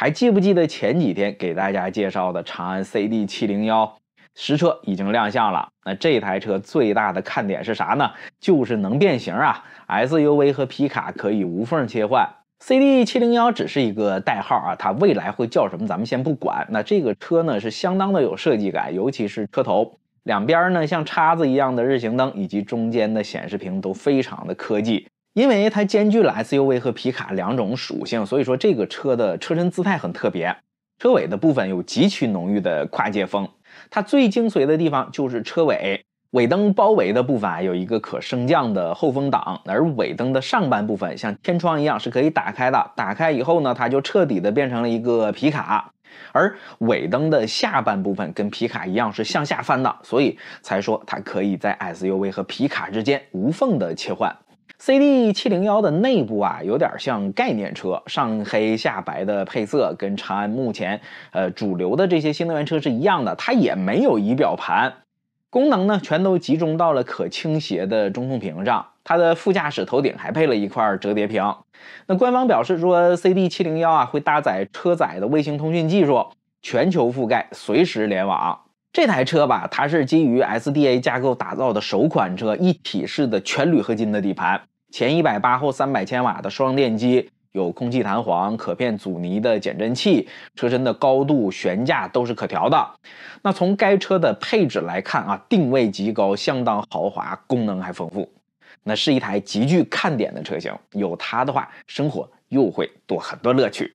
还记不记得前几天给大家介绍的长安 CD 七零幺实车已经亮相了？那这台车最大的看点是啥呢？就是能变形啊，SUV 和皮卡可以无缝切换。CD 七零幺只是一个代号啊，它未来会叫什么咱们先不管。那这个车呢是相当的有设计感，尤其是车头两边呢像叉子一样的日行灯，以及中间的显示屏都非常的科技。因为它兼具了 SUV 和皮卡两种属性，所以说这个车的车身姿态很特别。车尾的部分有极其浓郁的跨界风。它最精髓的地方就是车尾，尾灯包围的部分啊有一个可升降的后风挡，而尾灯的上半部分像天窗一样是可以打开的。打开以后呢，它就彻底的变成了一个皮卡。而尾灯的下半部分跟皮卡一样是向下翻的，所以才说它可以在 SUV 和皮卡之间无缝的切换。C D 七零幺的内部啊，有点像概念车，上黑下白的配色，跟长安目前呃主流的这些新能源车是一样的。它也没有仪表盘，功能呢全都集中到了可倾斜的中控屏上。它的副驾驶头顶还配了一块折叠屏。那官方表示说，C D 七零幺啊会搭载车载的卫星通讯技术，全球覆盖，随时联网。这台车吧，它是基于 S D A 架构打造的首款车，一体式的全铝合金的底盘。前一百八后三百千瓦的双电机，有空气弹簧、可变阻尼的减震器，车身的高度、悬架都是可调的。那从该车的配置来看啊，定位极高，相当豪华，功能还丰富。那是一台极具看点的车型，有它的话，生活又会多很多乐趣。